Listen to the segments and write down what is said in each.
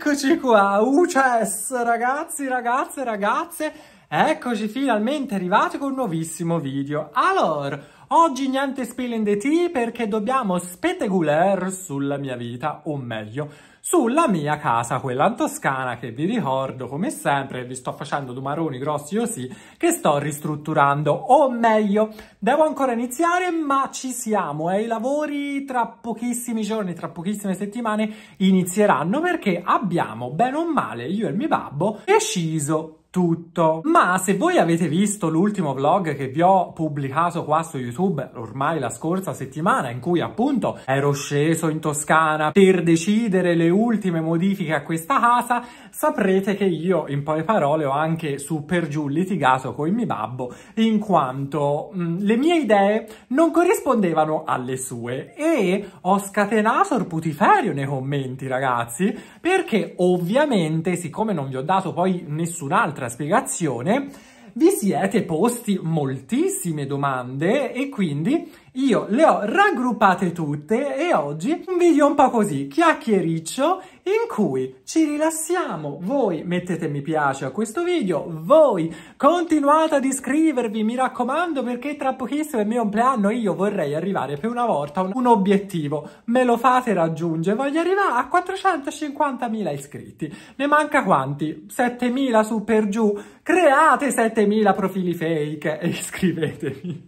Eccoci qua, UCES, ragazzi, ragazze, ragazze, eccoci finalmente arrivati con un nuovissimo video. Allora, oggi niente spill the tea perché dobbiamo spetteguler sulla mia vita, o meglio, sulla mia casa, quella in Toscana, che vi ricordo come sempre, vi sto facendo domaroni grossi così, che sto ristrutturando, o meglio, devo ancora iniziare, ma ci siamo, e eh? i lavori tra pochissimi giorni, tra pochissime settimane inizieranno, perché abbiamo, bene o male, io e il mio babbo, deciso tutto. Ma se voi avete visto l'ultimo vlog che vi ho pubblicato qua su YouTube ormai la scorsa settimana in cui appunto ero sceso in Toscana per decidere le ultime modifiche a questa casa, saprete che io in poche parole ho anche su per giù litigato con il mio babbo in quanto mh, mm, le mie idee non corrispondevano alle sue e ho scatenato il putiferio nei commenti ragazzi perché ovviamente siccome non vi ho dato poi nessun'altra spiegazione, vi siete posti moltissime domande e quindi io le ho raggruppate tutte e oggi un video un po' così, chiacchiericcio, in cui ci rilassiamo. Voi mettete mi piace a questo video, voi continuate ad iscrivervi, mi raccomando, perché tra pochissimo è il mio compleanno io vorrei arrivare per una volta a un obiettivo. Me lo fate raggiungere, voglio arrivare a 450.000 iscritti. Ne manca quanti? 7.000 su per giù. Create 7.000 profili fake e iscrivetevi.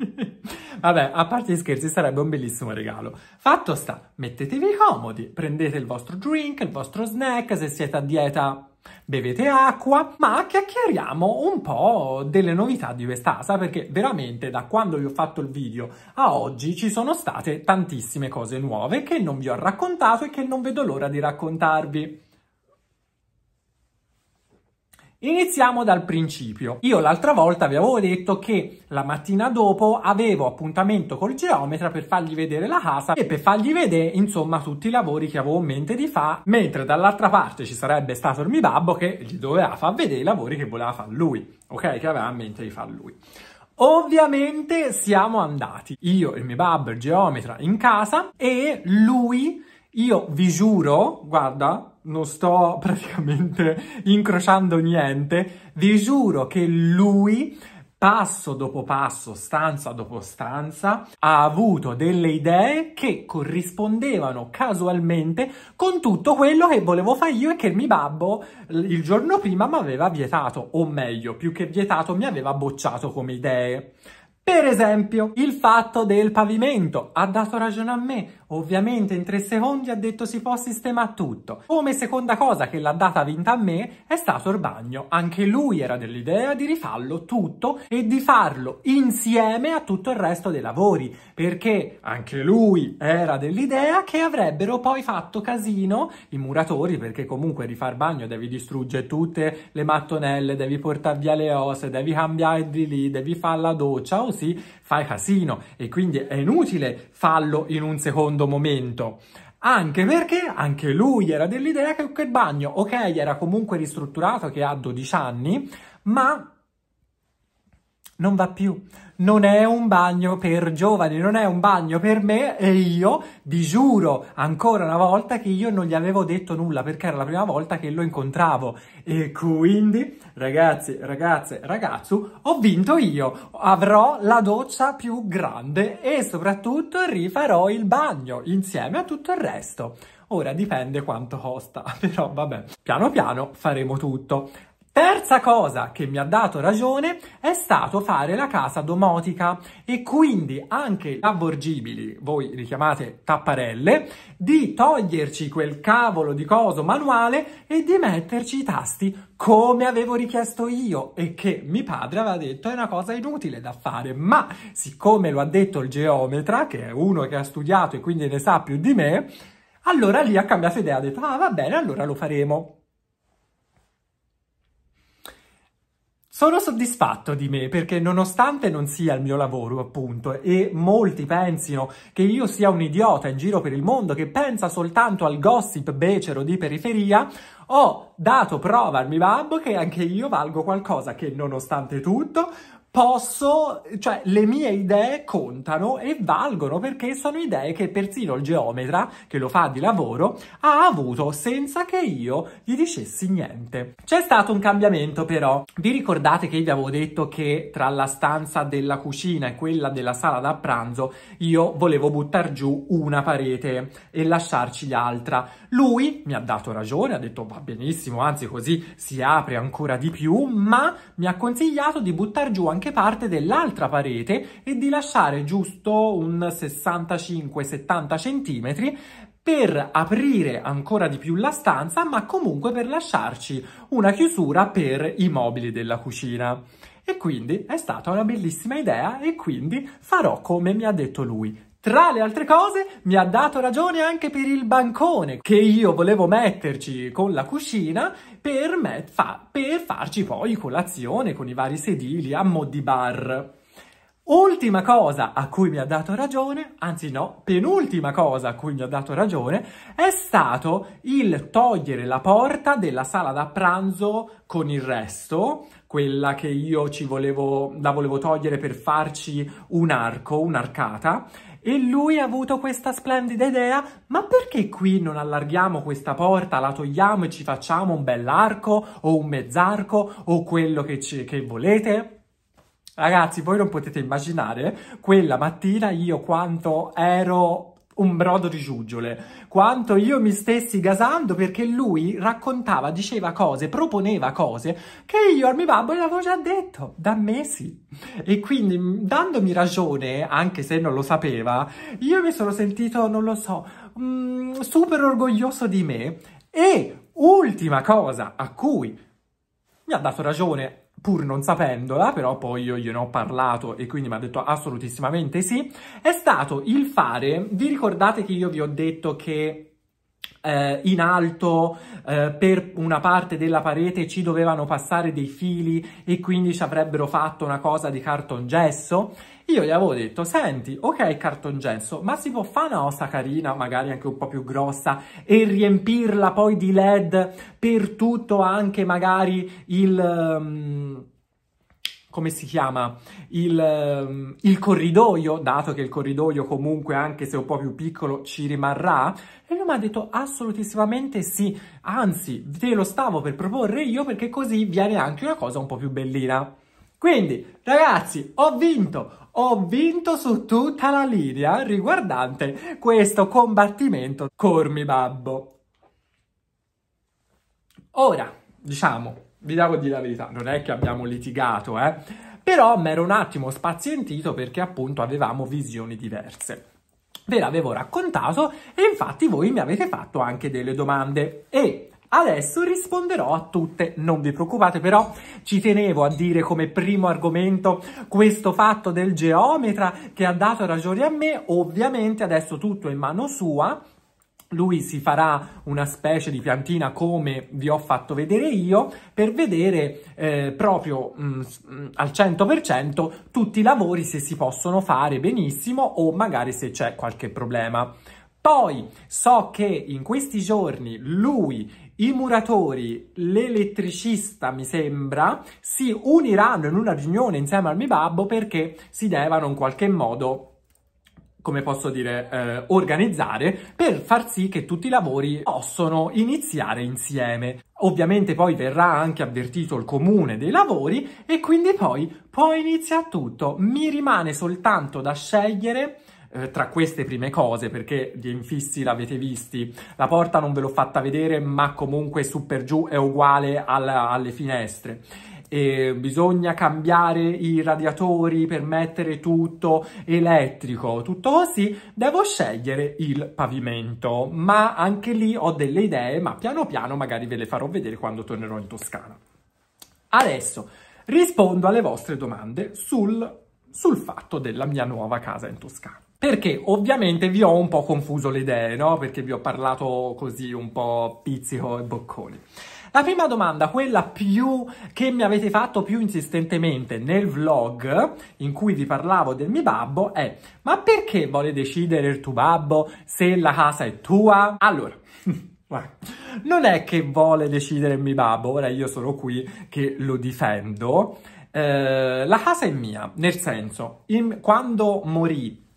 Vabbè, a parte gli scherzi, sarebbe un bellissimo regalo. Fatto sta, mettetevi comodi, prendete il vostro drink, il vostro snack, se siete a dieta bevete acqua, ma chiacchieriamo un po' delle novità di quest'asa perché veramente da quando vi ho fatto il video a oggi ci sono state tantissime cose nuove che non vi ho raccontato e che non vedo l'ora di raccontarvi. Iniziamo dal principio. Io l'altra volta vi avevo detto che la mattina dopo avevo appuntamento col geometra per fargli vedere la casa e per fargli vedere insomma tutti i lavori che avevo in mente di fare, mentre dall'altra parte ci sarebbe stato il mio babbo che gli doveva far vedere i lavori che voleva fare lui, ok? Che aveva in mente di fare lui. Ovviamente siamo andati, io il mio babbo, il geometra, in casa e lui io vi giuro, guarda, non sto praticamente incrociando niente, vi giuro che lui passo dopo passo, stanza dopo stanza, ha avuto delle idee che corrispondevano casualmente con tutto quello che volevo fare io e che il mio babbo il giorno prima mi aveva vietato, o meglio, più che vietato, mi aveva bocciato come idee. Per esempio, il fatto del pavimento ha dato ragione a me. Ovviamente in tre secondi ha detto si può sistemare tutto. Come seconda cosa che l'ha data vinta a me è stato il bagno. Anche lui era dell'idea di rifarlo tutto e di farlo insieme a tutto il resto dei lavori, perché anche lui era dell'idea che avrebbero poi fatto casino i muratori, perché comunque rifar bagno devi distruggere tutte le mattonelle, devi portare via le ose, devi cambiare di lì, devi fare la doccia, o oh sì, fai casino e quindi è inutile farlo in un secondo momento. Anche perché anche lui era dell'idea che quel bagno, ok, era comunque ristrutturato, che ha 12 anni, ma non va più. Non è un bagno per giovani, non è un bagno per me e io vi giuro ancora una volta che io non gli avevo detto nulla perché era la prima volta che lo incontravo e quindi ragazzi, ragazze, ragazzu, ho vinto io. Avrò la doccia più grande e soprattutto rifarò il bagno insieme a tutto il resto. Ora dipende quanto costa, però vabbè. Piano piano faremo tutto. Terza cosa che mi ha dato ragione è stato fare la casa domotica e quindi anche l'avvorgibili, voi li chiamate tapparelle, di toglierci quel cavolo di coso manuale e di metterci i tasti come avevo richiesto io e che mio padre aveva detto è una cosa inutile da fare, ma siccome lo ha detto il geometra, che è uno che ha studiato e quindi ne sa più di me, allora lì ha cambiato idea, ha detto ah va bene, allora lo faremo. Sono soddisfatto di me perché nonostante non sia il mio lavoro, appunto, e molti pensino che io sia un idiota in giro per il mondo che pensa soltanto al gossip becero di periferia, ho dato prova al mio babbo che anche io valgo qualcosa che nonostante tutto posso, cioè le mie idee contano e valgono perché sono idee che persino il geometra, che lo fa di lavoro, ha avuto senza che io gli dicessi niente. C'è stato un cambiamento però. Vi ricordate che io vi avevo detto che tra la stanza della cucina e quella della sala da pranzo io volevo buttare giù una parete e lasciarci l'altra. Lui mi ha dato ragione, ha detto va benissimo, anzi così si apre ancora di più, ma mi ha consigliato di buttar giù anche anche parte dell'altra parete e di lasciare giusto un 65-70 cm per aprire ancora di più la stanza, ma comunque per lasciarci una chiusura per i mobili della cucina. E quindi è stata una bellissima idea e quindi farò come mi ha detto lui. Tra le altre cose mi ha dato ragione anche per il bancone che io volevo metterci con la cucina per, me, fa, per farci poi colazione con i vari sedili a mo' di bar. Ultima cosa a cui mi ha dato ragione, anzi no, penultima cosa a cui mi ha dato ragione, è stato il togliere la porta della sala da pranzo con il resto, quella che io ci volevo, la volevo togliere per farci un arco, un'arcata, e lui ha avuto questa splendida idea, ma perché qui non allarghiamo questa porta, la togliamo e ci facciamo un bell'arco o un mezz'arco o quello che, ci, che volete? Ragazzi, voi non potete immaginare quella mattina io quanto ero un brodo di giuggiole, quanto io mi stessi gasando perché lui raccontava, diceva cose, proponeva cose che io al mio babbo gli avevo già detto da mesi. E quindi dandomi ragione, anche se non lo sapeva, io mi sono sentito, non lo so, mh, mm, super orgoglioso di me. E ultima cosa a cui mi ha dato ragione pur non sapendola, però poi io gliene ho parlato e quindi mi ha detto assolutissimamente sì, è stato il fare, vi ricordate che io vi ho detto che eh, in alto eh, per una parte della parete ci dovevano passare dei fili e quindi ci avrebbero fatto una cosa di cartongesso io gli avevo detto, senti, ok cartongesso, ma si può fare una ossa carina, magari anche un po' più grossa, e riempirla poi di led per tutto anche magari il... Um come si chiama, il, ehm, il, corridoio, dato che il corridoio comunque, anche se un po' più piccolo, ci rimarrà? E lui mi ha detto assolutissimamente sì, anzi, te lo stavo per proporre io perché così viene anche una cosa un po' più bellina. Quindi, ragazzi, ho vinto! Ho vinto su tutta la linea riguardante questo combattimento Cormi Babbo. Ora, diciamo, vi devo dire la verità, non è che abbiamo litigato, eh? Però mi ero un attimo spazientito perché appunto avevamo visioni diverse. Ve l'avevo raccontato e infatti voi mi avete fatto anche delle domande e adesso risponderò a tutte. Non vi preoccupate però, ci tenevo a dire come primo argomento questo fatto del geometra che ha dato ragione a me. Ovviamente adesso tutto è in mano sua, lui si farà una specie di piantina come vi ho fatto vedere io per vedere eh, proprio mh, mm, mm, al 100% tutti i lavori se si possono fare benissimo o magari se c'è qualche problema. Poi so che in questi giorni lui, i muratori, l'elettricista mi sembra, si uniranno in una riunione insieme al mio babbo perché si devono in qualche modo come posso dire, eh, organizzare per far sì che tutti i lavori possano iniziare insieme. Ovviamente poi verrà anche avvertito il comune dei lavori e quindi poi, poi inizia tutto. Mi rimane soltanto da scegliere eh, tra queste prime cose, perché gli infissi l'avete visti, la porta non ve l'ho fatta vedere, ma comunque su per giù è uguale alla, alle finestre e bisogna cambiare i radiatori per mettere tutto elettrico, tutto così, devo scegliere il pavimento. Ma anche lì ho delle idee, ma piano piano magari ve le farò vedere quando tornerò in Toscana. Adesso rispondo alle vostre domande sul, sul fatto della mia nuova casa in Toscana. Perché ovviamente vi ho un po' confuso le idee, no? Perché vi ho parlato così un po' pizzico e bocconi. La prima domanda, quella più che mi avete fatto più insistentemente nel vlog in cui vi parlavo del mio babbo è ma perché vuole decidere il tuo babbo se la casa è tua? Allora... non è che vuole decidere il mio babbo, ora io sono qui che lo difendo. Eh, la casa è mia, nel senso, in, quando morì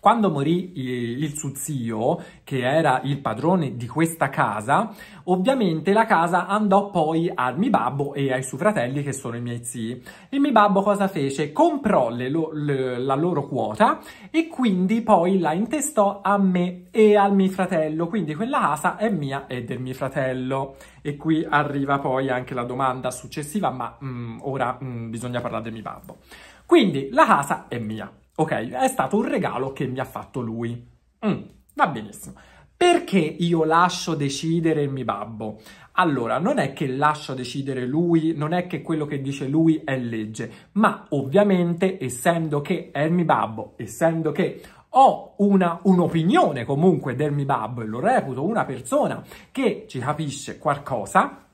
quando morì il, il suo zio, che era il padrone di questa casa, ovviamente la casa andò poi al mio babbo e ai suoi fratelli che sono i miei zii. Il mio babbo cosa fece? Comprò le le, la loro quota e quindi poi la intestò a me e al mio fratello, quindi quella casa è mia e del mio fratello. E qui arriva poi anche la domanda successiva, ma mm, ora mm, bisogna parlare del mio babbo. Quindi la casa è mia, Ok, è stato un regalo che mi ha fatto lui. Mm, va benissimo. Perché io lascio decidere il mio babbo? Allora, non è che lascio decidere lui, non è che quello che dice lui è legge, ma ovviamente, essendo che è il mio babbo, essendo che ho un'opinione comunque del mio babbo e lo reputo una persona che ci capisce qualcosa,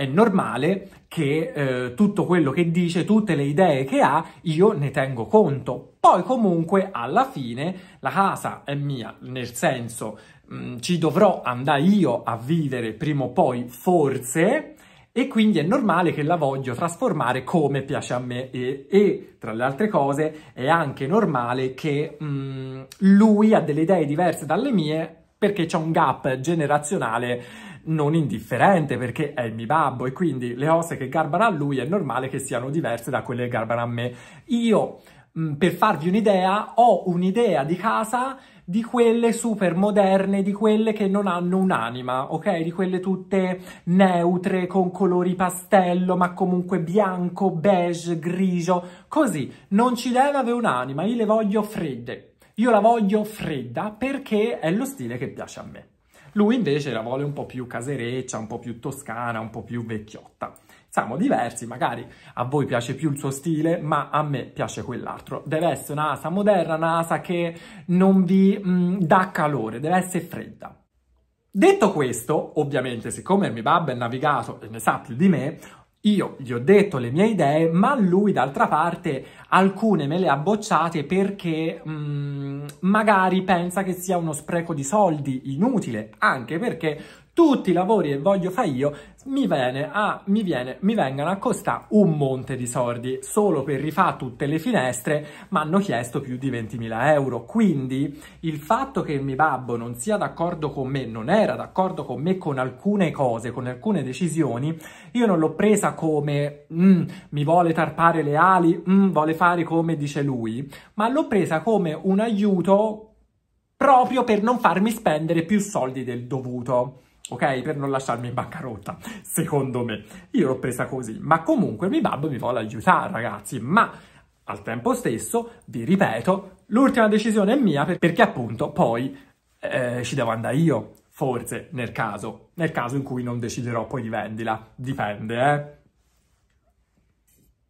è normale che eh, tutto quello che dice, tutte le idee che ha, io ne tengo conto. Poi comunque alla fine la casa è mia, nel senso mh, mm, ci dovrò andare io a vivere prima o poi, forse, e quindi è normale che la voglio trasformare come piace a me e, e tra le altre cose è anche normale che mh, mm, lui ha delle idee diverse dalle mie perché c'è un gap generazionale non indifferente perché è il mio babbo e quindi le cose che garbano a lui è normale che siano diverse da quelle che garbano a me. Io, mh, mm, per farvi un'idea, ho un'idea di casa di quelle super moderne, di quelle che non hanno un'anima, ok? Di quelle tutte neutre, con colori pastello, ma comunque bianco, beige, grigio, così. Non ci deve avere un'anima, io le voglio fredde. Io la voglio fredda perché è lo stile che piace a me. Lui invece la vuole un po' più casereccia, un po' più toscana, un po' più vecchiotta. Siamo diversi, magari a voi piace più il suo stile, ma a me piace quell'altro. Deve essere un'asa moderna, un'asa che non vi mh, mm, dà calore, deve essere fredda. Detto questo, ovviamente, siccome il mio babbo è navigato e ne sa più di me, io gli ho detto le mie idee, ma lui d'altra parte alcune me le ha bocciate perché mh, mm, magari pensa che sia uno spreco di soldi inutile, anche perché tutti i lavori che voglio fare io mi, viene a, mi, viene, mi vengono a costare un monte di soldi solo per rifare tutte le finestre mi hanno chiesto più di 20.000 euro quindi il fatto che il mio babbo non sia d'accordo con me non era d'accordo con me con alcune cose con alcune decisioni io non l'ho presa come mm, mi vuole tarpare le ali mm, vuole fare come dice lui ma l'ho presa come un aiuto proprio per non farmi spendere più soldi del dovuto ok? Per non lasciarmi in bancarotta, secondo me. Io l'ho presa così, ma comunque il mio babbo mi vuole aiutare, ragazzi, ma al tempo stesso, vi ripeto, l'ultima decisione è mia perché appunto poi eh, ci devo andare io, forse, nel caso, nel caso in cui non deciderò poi di vendila, dipende, eh.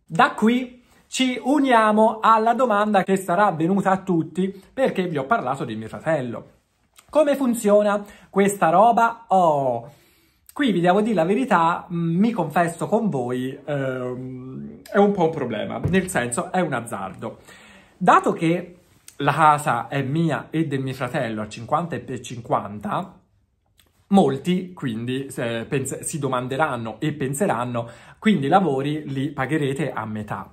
Da qui ci uniamo alla domanda che sarà venuta a tutti perché vi ho parlato di mio fratello. Come funziona questa roba? Oh, qui vi devo dire la verità, mm, mi confesso con voi, ehm, è un po' un problema, nel senso è un azzardo. Dato che la casa è mia e del mio fratello a 50 e 50, Molti quindi se, si domanderanno e penseranno, quindi i lavori li pagherete a metà.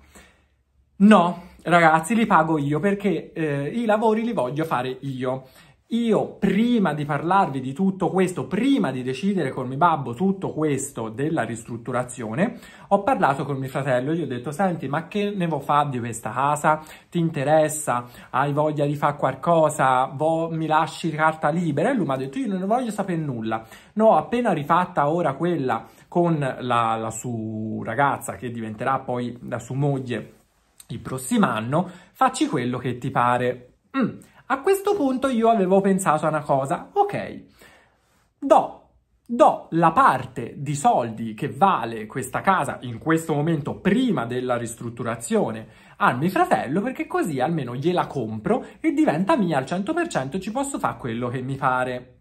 No, ragazzi, li pago io perché eh, i lavori li voglio fare io. Io prima di parlarvi di tutto questo, prima di decidere con mio babbo tutto questo della ristrutturazione, ho parlato con mio fratello, gli ho detto senti ma che ne vuoi fare di questa casa? Ti interessa? Hai voglia di fare qualcosa? Vo mi lasci carta libera? E lui mi ha detto io non ne voglio sapere nulla. No, appena rifatta ora quella con la, la sua ragazza che diventerà poi la sua moglie il prossimo anno, facci quello che ti pare. Mm. A questo punto io avevo pensato a una cosa, ok, do do la parte di soldi che vale questa casa in questo momento prima della ristrutturazione al mio fratello perché così almeno gliela compro e diventa mia al 100% e ci posso fare quello che mi pare.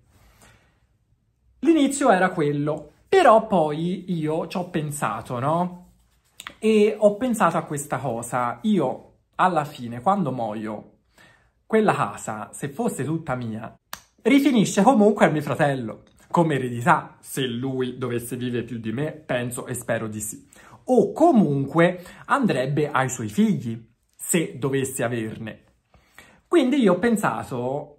L'inizio era quello, però poi io ci ho pensato, no? E ho pensato a questa cosa, io alla fine quando muoio quella casa, se fosse tutta mia, rifinisce comunque al mio fratello, come eredità, se lui dovesse vivere più di me, penso e spero di sì. O comunque andrebbe ai suoi figli, se dovesse averne. Quindi io ho pensato,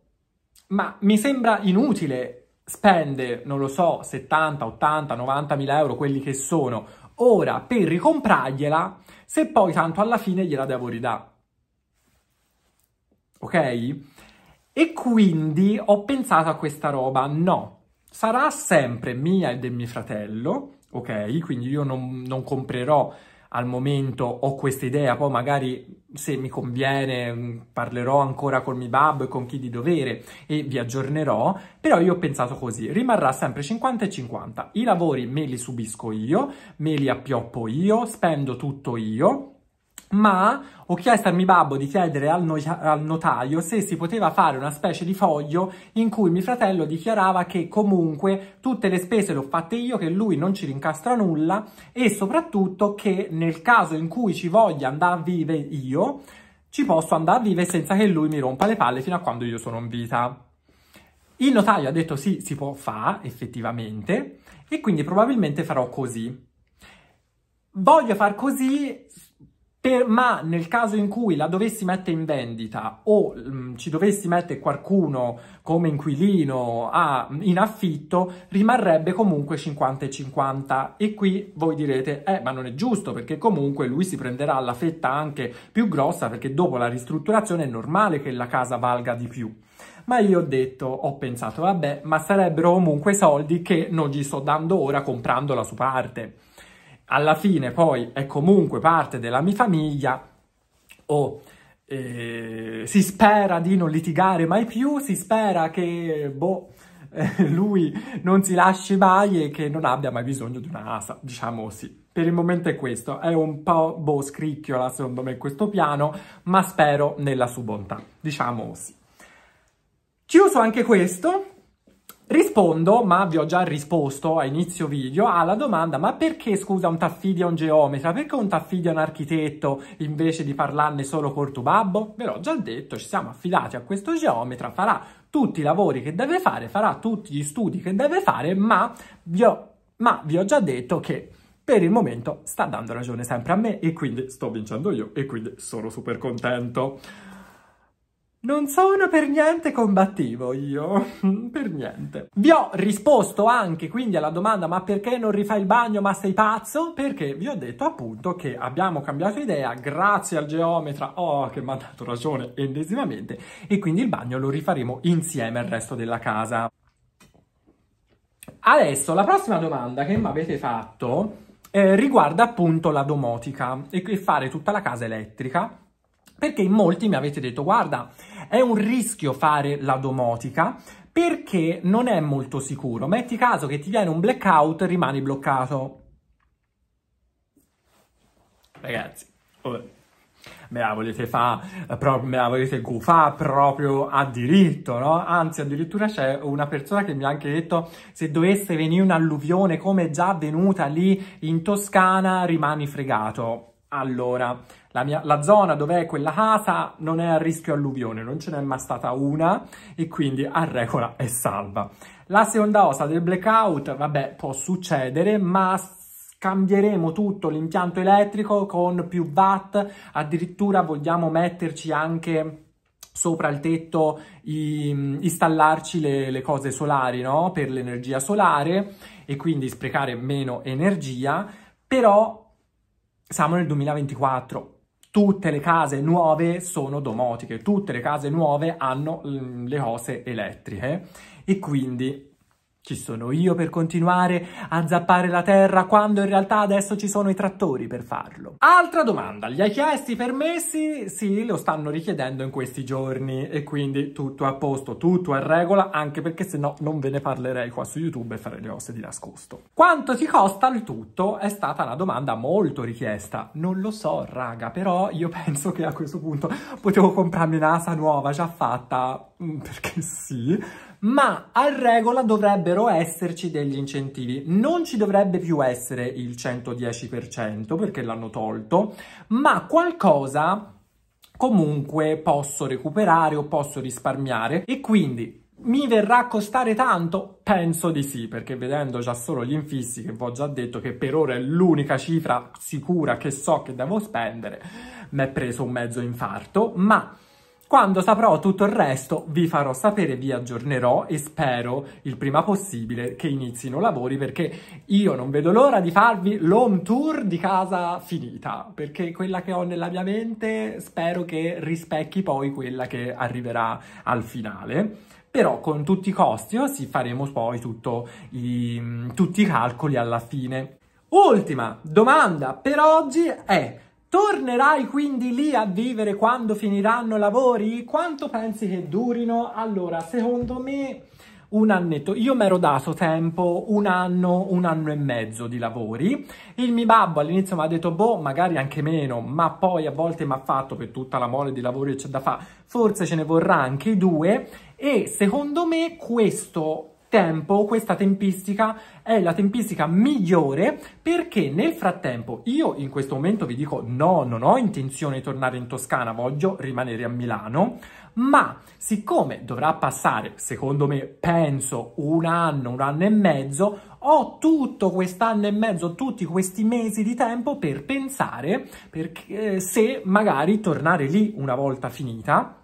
ma mi sembra inutile spendere, non lo so, 70, 80, 90 mila euro, quelli che sono, ora per ricomprargliela, se poi tanto alla fine gliela devo ridare ok? E quindi ho pensato a questa roba, no, sarà sempre mia e del mio fratello, ok? Quindi io non, non comprerò al momento, ho questa idea, poi magari se mi conviene mm, parlerò ancora con mio babbo e con chi di dovere e vi aggiornerò, però io ho pensato così, rimarrà sempre 50 e 50, i lavori me li subisco io, me li appioppo io, spendo tutto io, ma ho chiesto al mio babbo di chiedere al, no al, notaio se si poteva fare una specie di foglio in cui mio fratello dichiarava che comunque tutte le spese le ho fatte io, che lui non ci rincastra nulla e soprattutto che nel caso in cui ci voglia andare a vivere io, ci posso andare a vivere senza che lui mi rompa le palle fino a quando io sono in vita. Il notaio ha detto sì, si può fare effettivamente e quindi probabilmente farò così. Voglio far così per, ma nel caso in cui la dovessi mettere in vendita o mh, mm, ci dovessi mettere qualcuno come inquilino a, mm, in affitto, rimarrebbe comunque 50 e 50. E qui voi direte, eh, ma non è giusto perché comunque lui si prenderà la fetta anche più grossa perché dopo la ristrutturazione è normale che la casa valga di più. Ma io ho detto, ho pensato, vabbè, ma sarebbero comunque soldi che non gli sto dando ora comprando la sua parte alla fine poi è comunque parte della mia famiglia o eh, si spera di non litigare mai più, si spera che boh, eh, lui non si lasci mai e che non abbia mai bisogno di una asa, diciamo sì. Per il momento è questo, è un po' boh scricchiola secondo me questo piano, ma spero nella sua bontà, diciamo sì. Chiuso anche questo, Rispondo, ma vi ho già risposto a inizio video, alla domanda ma perché scusa un taffidi a un geometra, perché un taffidi a un architetto invece di parlarne solo col tuo babbo? Ve l'ho già detto, ci siamo affidati a questo geometra, farà tutti i lavori che deve fare, farà tutti gli studi che deve fare, ma vi ho, ma vi ho già detto che per il momento sta dando ragione sempre a me e quindi sto vincendo io e quindi sono super contento. Non sono per niente combattivo io, per niente. Vi ho risposto anche quindi alla domanda ma perché non rifai il bagno ma sei pazzo? Perché vi ho detto appunto che abbiamo cambiato idea grazie al geometra oh, che mi ha dato ragione endesimamente e quindi il bagno lo rifaremo insieme al resto della casa. Adesso la prossima domanda che mi avete fatto eh, riguarda appunto la domotica e fare tutta la casa elettrica perché in molti mi avete detto, guarda, è un rischio fare la domotica perché non è molto sicuro. Metti caso che ti viene un blackout, rimani bloccato. Ragazzi, vabbè me la volete fare, eh, me la volete gufare proprio a diritto, no? Anzi, addirittura c'è una persona che mi ha anche detto se dovesse venire un'alluvione come già avvenuta lì in Toscana, rimani fregato. Allora, la, mia, la, zona dove è quella casa non è a rischio alluvione, non ce n'è mai stata una e quindi a regola è salva. La seconda osa del blackout, vabbè, può succedere, ma cambieremo tutto l'impianto elettrico con più watt, addirittura vogliamo metterci anche sopra il tetto i, installarci le, le, cose solari, no? Per l'energia solare e quindi sprecare meno energia, però siamo nel 2024, tutte le case nuove sono domotiche, tutte le case nuove hanno mm, le cose elettriche e quindi ci sono io per continuare a zappare la terra quando in realtà adesso ci sono i trattori per farlo. Altra domanda, gli hai chiesto i permessi? Sì, lo stanno richiedendo in questi giorni e quindi tutto a posto, tutto a regola, anche perché se no non ve ne parlerei qua su YouTube e fare le osse di nascosto. Quanto ti costa il tutto? È stata una domanda molto richiesta. Non lo so, raga, però io penso che a questo punto potevo comprarmi una un'asa nuova già fatta, mm, perché sì ma a regola dovrebbero esserci degli incentivi. Non ci dovrebbe più essere il 110% perché l'hanno tolto, ma qualcosa comunque posso recuperare o posso risparmiare e quindi mi verrà a costare tanto? Penso di sì, perché vedendo già solo gli infissi che vi ho già detto che per ora è l'unica cifra sicura che so che devo spendere, mi è preso un mezzo infarto, ma quando saprò tutto il resto vi farò sapere, vi aggiornerò e spero il prima possibile che inizino i lavori perché io non vedo l'ora di farvi l'home tour di casa finita perché quella che ho nella mia mente spero che rispecchi poi quella che arriverà al finale. Però con tutti i costi oh, sì, faremo poi i, mm, tutti i calcoli alla fine. Ultima domanda per oggi è Tornerai quindi lì a vivere quando finiranno i lavori? Quanto pensi che durino? Allora, secondo me un annetto. Io mi ero dato tempo, un anno, un anno e mezzo di lavori. Il mio babbo all'inizio mi ha detto, boh, magari anche meno, ma poi a volte mi ha fatto per tutta la mole di lavori che c'è da fare, forse ce ne vorrà anche due. E secondo me questo tempo, questa tempistica è la tempistica migliore perché nel frattempo io in questo momento vi dico no, non ho intenzione di tornare in Toscana, voglio rimanere a Milano, ma siccome dovrà passare, secondo me, penso un anno, un anno e mezzo, ho tutto quest'anno e mezzo, tutti questi mesi di tempo per pensare perché, eh, se magari tornare lì una volta finita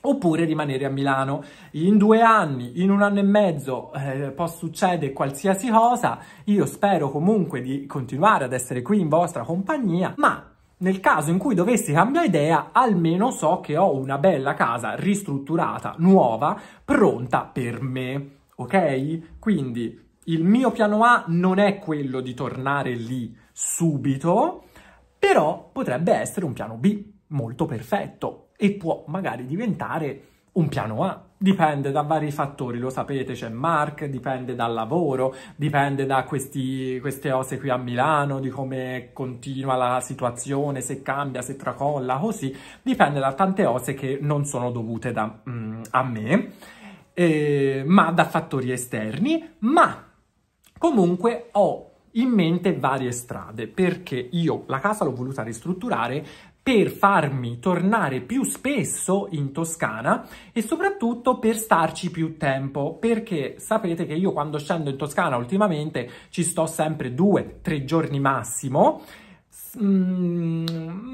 oppure rimanere a Milano. In due anni, in un anno e mezzo, eh, può succedere qualsiasi cosa, io spero comunque di continuare ad essere qui in vostra compagnia, ma nel caso in cui dovessi cambiare idea, almeno so che ho una bella casa ristrutturata, nuova, pronta per me, ok? Quindi il mio piano A non è quello di tornare lì subito, però potrebbe essere un piano B molto perfetto, e può magari diventare un piano A. Dipende da vari fattori, lo sapete, c'è Mark, dipende dal lavoro, dipende da questi, queste cose qui a Milano, di come continua la situazione, se cambia, se tracolla, così. Dipende da tante cose che non sono dovute da, mm, a me, eh, ma da fattori esterni, ma comunque ho in mente varie strade perché io la casa l'ho voluta ristrutturare per farmi tornare più spesso in Toscana e soprattutto per starci più tempo, perché sapete che io quando scendo in Toscana ultimamente ci sto sempre due, tre giorni massimo, mm,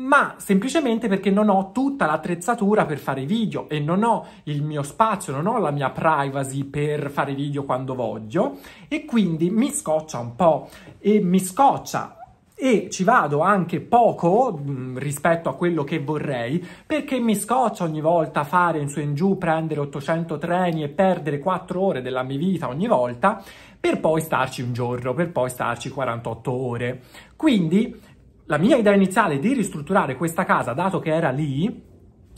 ma semplicemente perché non ho tutta l'attrezzatura per fare video e non ho il mio spazio, non ho la mia privacy per fare video quando voglio e quindi mi scoccia un po' e mi scoccia e ci vado anche poco mh, mm, rispetto a quello che vorrei perché mi scoccia ogni volta fare in su e in giù, prendere 800 treni e perdere 4 ore della mia vita ogni volta per poi starci un giorno, per poi starci 48 ore. Quindi la mia idea iniziale di ristrutturare questa casa, dato che era lì,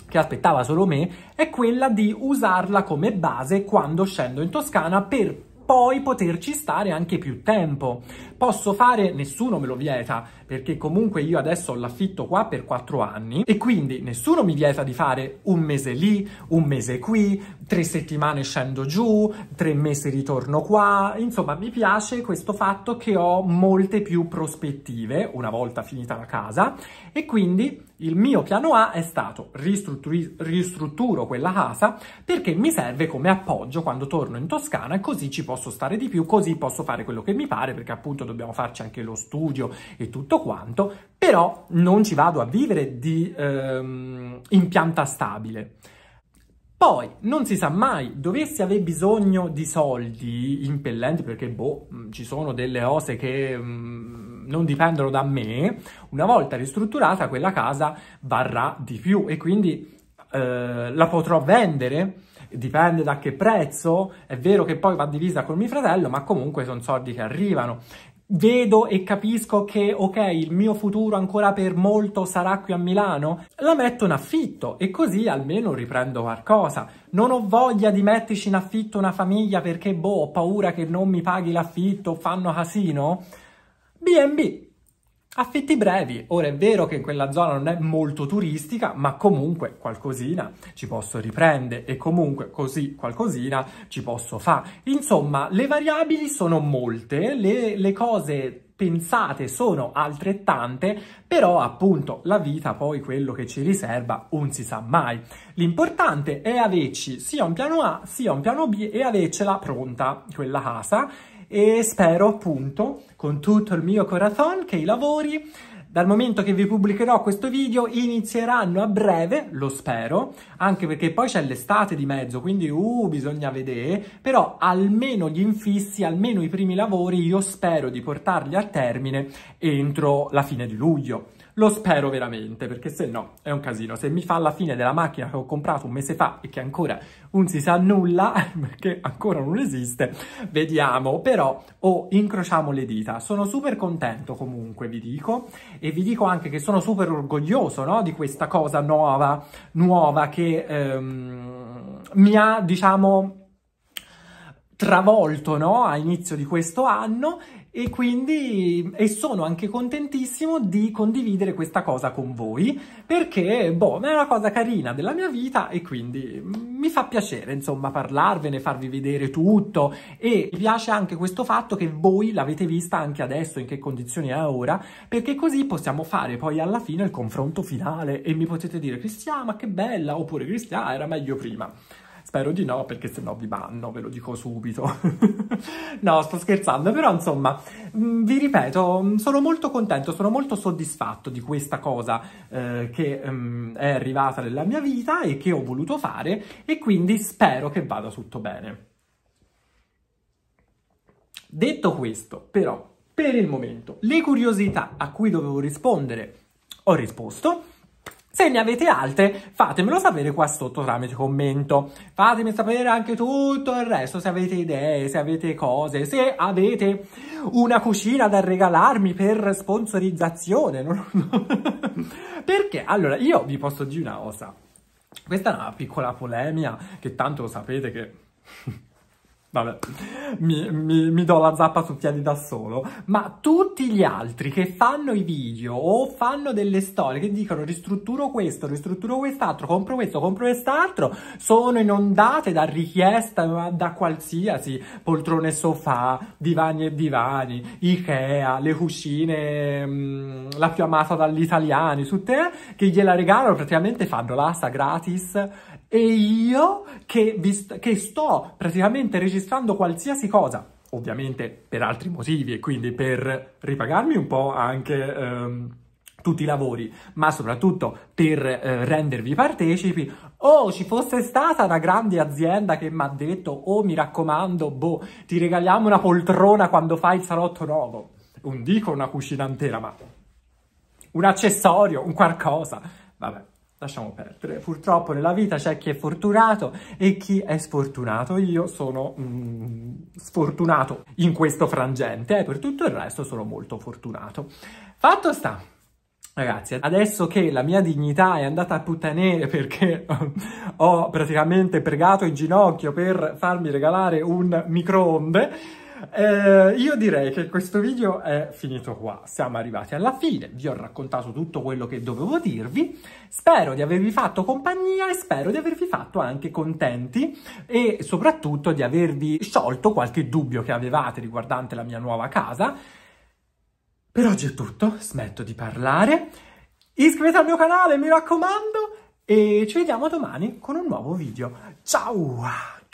che aspettava solo me, è quella di usarla come base quando scendo in Toscana per poi poterci stare anche più tempo posso fare, nessuno me lo vieta, perché comunque io adesso ho l'affitto qua per quattro anni e quindi nessuno mi vieta di fare un mese lì, un mese qui, tre settimane scendo giù, tre mesi ritorno qua, insomma mi piace questo fatto che ho molte più prospettive una volta finita la casa e quindi il mio piano A è stato ristrutturo quella casa perché mi serve come appoggio quando torno in Toscana e così ci posso stare di più, così posso fare quello che mi pare perché appunto dobbiamo farci anche lo studio e tutto quanto, però non ci vado a vivere di ehm, impianta stabile. Poi, non si sa mai, dovessi aver bisogno di soldi impellenti, perché boh, mm, ci sono delle cose che mh, mm, non dipendono da me, una volta ristrutturata quella casa varrà di più e quindi eh, la potrò vendere? Dipende da che prezzo, è vero che poi va divisa con mio fratello, ma comunque sono soldi che arrivano vedo e capisco che, ok, il mio futuro ancora per molto sarà qui a Milano, la metto in affitto e così almeno riprendo qualcosa. Non ho voglia di metterci in affitto una famiglia perché, boh, ho paura che non mi paghi l'affitto, fanno casino. B&B, Affitti brevi, ora è vero che quella zona non è molto turistica, ma comunque qualcosina ci posso riprendere e comunque così qualcosina ci posso fare. Insomma, le variabili sono molte, le, le cose pensate sono altrettante, però appunto la vita poi quello che ci riserva non si sa mai. L'importante è averci sia un piano A sia un piano B e avercela pronta quella casa e spero appunto con tutto il mio corazon che i lavori dal momento che vi pubblicherò questo video inizieranno a breve, lo spero, anche perché poi c'è l'estate di mezzo, quindi uh, bisogna vedere, però almeno gli infissi, almeno i primi lavori, io spero di portarli a termine entro la fine di luglio. Lo spero veramente, perché se no è un casino. Se mi fa la fine della macchina che ho comprato un mese fa e che ancora non si sa nulla, perché ancora non esiste, vediamo. Però, o oh, incrociamo le dita. Sono super contento comunque, vi dico. E vi dico anche che sono super orgoglioso, no? Di questa cosa nuova, nuova che ehm, mi ha, diciamo travolto no? a inizio di questo anno e quindi e sono anche contentissimo di condividere questa cosa con voi perché boh, è una cosa carina della mia vita e quindi mi fa piacere insomma parlarvene, farvi vedere tutto e mi piace anche questo fatto che voi l'avete vista anche adesso in che condizioni è ora perché così possiamo fare poi alla fine il confronto finale e mi potete dire Cristiano ma che bella oppure Cristiano era meglio prima spero di no, perché se no vi banno, ve lo dico subito. no, sto scherzando, però insomma, mm, vi ripeto, mm, sono molto contento, sono molto soddisfatto di questa cosa eh, che ehm, è arrivata nella mia vita e che ho voluto fare e quindi spero che vada tutto bene. Detto questo, però, per il momento, le curiosità a cui dovevo rispondere ho risposto. Se ne avete altre, fatemelo sapere qua sotto tramite commento. Fatemi sapere anche tutto il resto, se avete idee, se avete cose, se avete una cucina da regalarmi per sponsorizzazione. Perché? Allora, io vi posso dire una cosa. Questa è una piccola polemica, che tanto sapete che... Vabbè, mi, mi, mi, do la zappa su piedi da solo. Ma tutti gli altri che fanno i video o fanno delle storie che dicono ristrutturo questo, ristrutturo quest'altro, compro questo, compro quest'altro, sono inondate da richieste da qualsiasi poltrone sofà, divani e divani, Ikea, le cucine, mh, mm, la più amata dagli italiani, tutte che gliela regalano, praticamente fanno l'asta gratis e io che, st- che sto praticamente registrando qualsiasi cosa, ovviamente per altri motivi e quindi per ripagarmi un po' anche... Ehm, tutti i lavori, ma soprattutto per eh, rendervi partecipi. Oh, ci fosse stata una grande azienda che mi ha detto, oh mi raccomando, boh, ti regaliamo una poltrona quando fai il salotto nuovo. Non dico una cucina intera, ma un accessorio, un qualcosa. Vabbè lasciamo perdere. Purtroppo nella vita c'è chi è fortunato e chi è sfortunato. Io sono mm, sfortunato in questo frangente e per tutto il resto sono molto fortunato. Fatto sta. Ragazzi, adesso che la mia dignità è andata a puttanere perché ho praticamente pregato in ginocchio per farmi regalare un microonde, eh, io direi che questo video è finito qua, siamo arrivati alla fine, vi ho raccontato tutto quello che dovevo dirvi, spero di avervi fatto compagnia e spero di avervi fatto anche contenti e soprattutto di avervi sciolto qualche dubbio che avevate riguardante la mia nuova casa. Per oggi è tutto, smetto di parlare, iscrivetevi al mio canale mi raccomando e ci vediamo domani con un nuovo video. Ciao!